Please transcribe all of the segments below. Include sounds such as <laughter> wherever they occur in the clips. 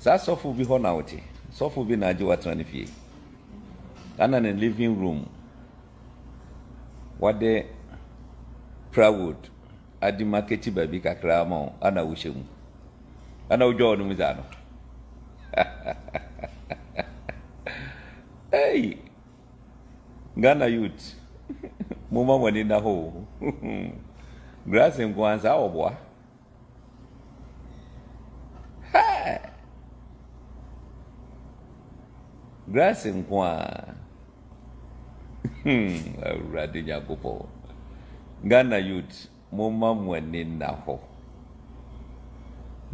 saa sɔfo bi hɔ na wote sɔfo bi na agye watena ne fie ana ne living room wade prawood adi maketi baabi kakra ama <laughs> <laughs> <laughs> wo ana wohyɛ mu ana wodwa wɔ no mu dza no ei ghana youth momma mɔni na hɔ o nko ansa wɔboa graasị nkwụ a awurade nyankopɔn ghana youth momma mo ani nna hɔ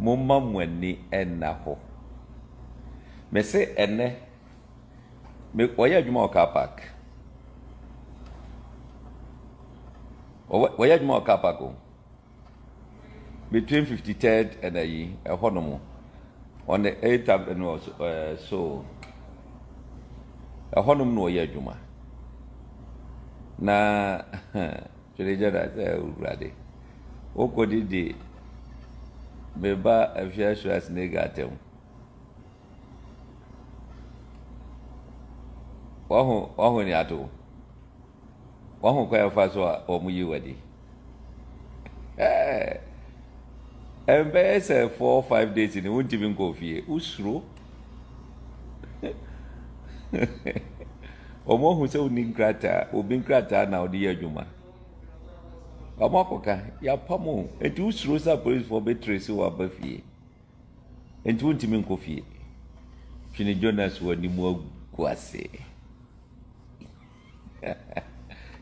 momma mo ani nna hɔ mese ɛnɛ wɔyɛ adwuma wɔ car park wɔyɛ adwuma wɔ car park o between fifty third ɛna yi ɛhɔ nom on the eighth avenue of uh, eh, so. ɛhɔnom um na ɔyɛ <laughs> adwuma na eh, twerɛgyada sɛ awurade wokɔde de meba afia schwarzenegger atam Wahu ne ato waho kwa yɛfa so a ɔmo yi wadi ɛmbɛyɛ eh, sɛ four five days ne wontimi nkɔ fie wosuro <laughs> wɔn <laughs> ahu sɛ wɔn ni nkrataa obi nkrataa na wɔde yɛ adwuma wɔn akɔka yɛapam o etu usoro sɛ apolisifoɔ bɛtire si wɔn aba fie etu ntumi nkɔ fie twene jonas wɔ ne mu agu ase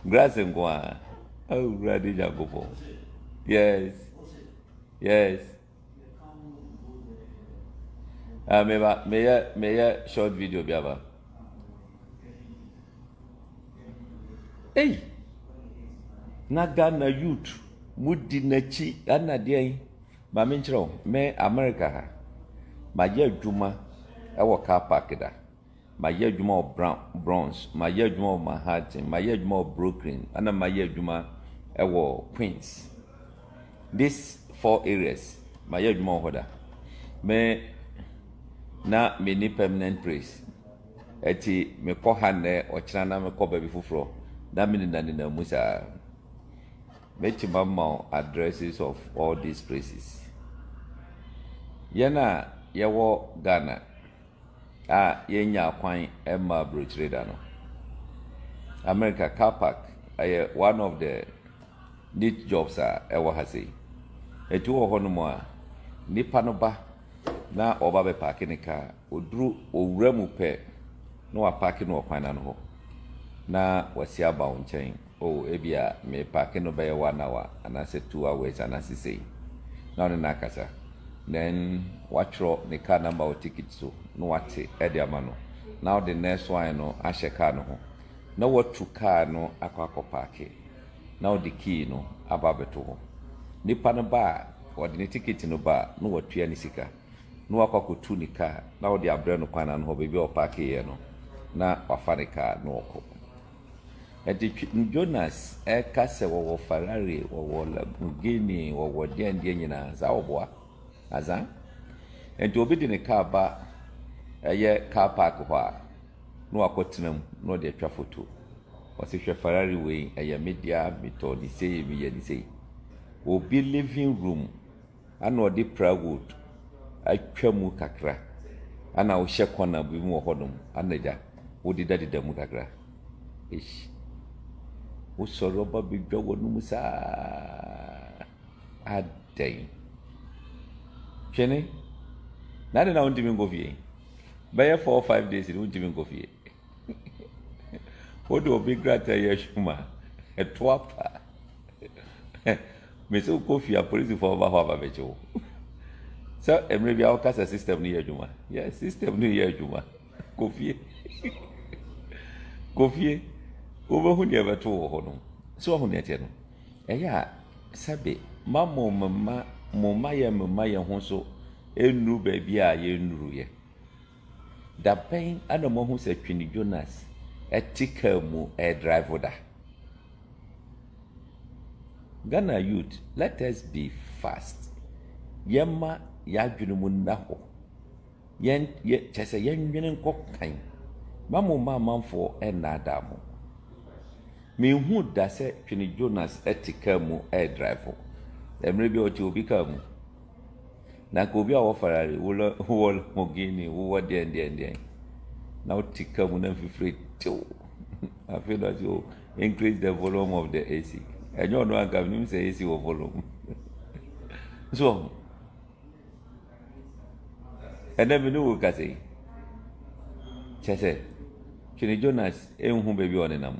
grass nko a awura de nyankopɔ yes yes ah meba meyɛ meyɛ short video bi aba. ei na ghana youth mudi n'akyi ana deɛ maame nkyerɛ wo me america ha mayɛ adwuma ɛwɔ car park da mayɛ adwuma wɔ brown bronze mayɛ adwuma wɔ manhattan mayɛ adwuma wɔ brooklyn ana mayɛ adwuma ɛwɔ queens these four areas mayɛ adwuma wɔ hɔ da me na me ni permanent place ɛti mekɔ ha nnɛ ɔkyerɛ na mekɔ baabi foforɔ That means that in the addresses of all these places. Yena, yɛwɔ Ghana Ah, yɛnya akwan Emma aburokyire da America car park ɛyɛ one of the neat jobs a ɛwɔ ha Etu wɔ hɔnom a nipa no ba na ɔba bɛ paaki ne kaa oduru owura mu pɛ na wapaaki no wɔ kwan na no na wɔsi aba wo nkyɛn o oh, ebi me mepaake no bɛyɛ one hour anaasɛ two hours anaasɛ sei na ɔne no akasa then watwerɛ ne car number wɔ ticket so na wate ɛde ama no na ɔde next one no ahyɛ car no ho na watu car no akɔ akɔ paake na ɔde key no aba abɛto hɔ nipa no ba a ɔde ne ticket no ba na watua ne sika na wakɔ akɔtu ne car na ɔde abrɛ no kwan ano hɔ baabi a ɔpaake yɛ no na wafa ne car na wɔkɔ. Ɛdetwi Jonas ɛka sɛ wɔwɔ Ferrari wɔwɔ Lamborghini wɔwɔ deɛ deɛ nyinaa saa wɔboa aza nti obi de ne kaa ba ɛyɛ car park hɔ a na wakɔtena mu na ɔde atwa foto wɔsi hwɛ Ferrari wei ɛyɛ me mitɔ ne sei mi yɛ ne sei obi living room ana ɔde plywood atwa mu kakra ana ɔhyɛ corner bi mu wɔ hɔnom ana gya wɔdeda deda mu kakra. Eish. wosɔre ɔbɛbɛdwa wɔnom saa adɛn twene na ade na wontumi nkɔ fie bɛyɛ four five days ne wontumi nkɔ fie wode obi krataa yɛ adwuma ɛto apa mese wokɔ fie a polisifoɔ ɔba hɔ aba bɛkye wo sɛ mmerɛ bi a wokasa system no yɛ adwuma yɛ system no yɛ adwuma kɔ fie kɔ fie Uma mulher matou honom. Sua mulher tinha. a sabe, mamo mama mama ya mama ya ho so enu ba bi a ye nuru ye. Jonas etika mu e da. Ghana youth, let us be fast. Yɛma yɛadwene mu nna hɔ. Yɛn yɛ kyɛ sɛ yɛnwene nkɔ kan. Mamo ma amanfoɔ ɛnnaadaa mu. mehu da sɛ twene jonas te kaa mu ɛredrive mmerɛ bi a ɔte obi kaa mu na nka obi a wɔ farare wowɔ <laughs> mogini wowɔ deɛndeɛndeɛn na wote kaa mu na mfifiri tew <laughs> afei na ɔte increase the volume of the ac ɛnyɛ ɔno anka menim sɛ ac wɔ volume <laughs> so ɛnɛ me ne wo kasɛi kyɛ sɛ twene jonas ɛnhu baabi a ɔnenam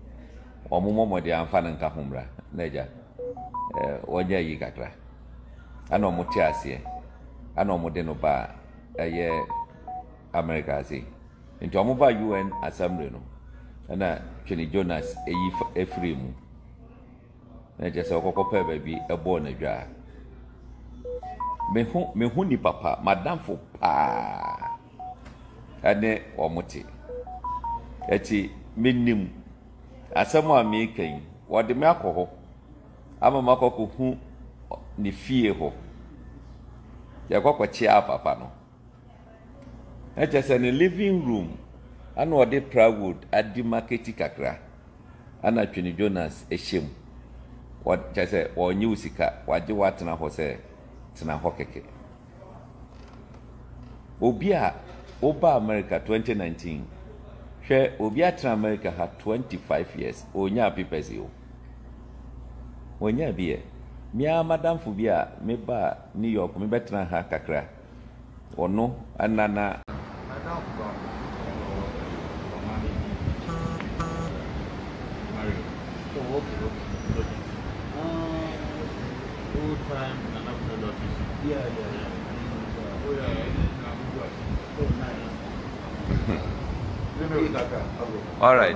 ọmụmụ mọdụ ya mfa na nka ho mmra na eh, agya wɔnyɛ yi kakra ana ɔmo te aseɛ ana ɔmo de no baa ɛyɛ america ase nti ɔmo baa un assembly no ɛna twene jonas eyi efiri mu na kyerɛ sɛ ɔkɔkɔ pɛɛ baabi ɛbɔɔ n'adwa a mehu mehu nipa pa madamfo paa ɛne ɔmo te eti menim. asɛm a meeka yi wɔde me akɔ hɔ ama me akɔkɔhu ne fie hɔ yɛkɔkɔkyea papa no na sɛ ne living room ana ɔde prawood adi maketi kakra ana twene jonas ahyɛ mu kyerɛ sɛ ɔnye wo sika wagye woatena hɔ sɛ tena hɔ kɛkɛ obi a woba america 2019 hwɛ obi atena america ha 25 years ɔnya papers o ɔnya bi yɛ mmea madamfo bi a meba new york mebɛtena ha kakra ɔno anana uh, Yeah, yeah. All right.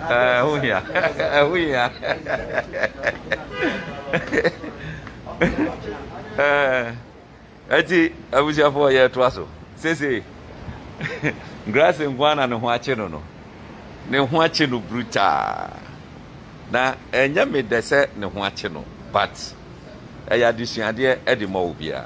Uh, who here? <laughs> Uh, who here? <laughs> Uh, eti so <laughs> nkwa na ne ho akye no na ɛnyɛ me dɛ sɛ ne ho akye no but ma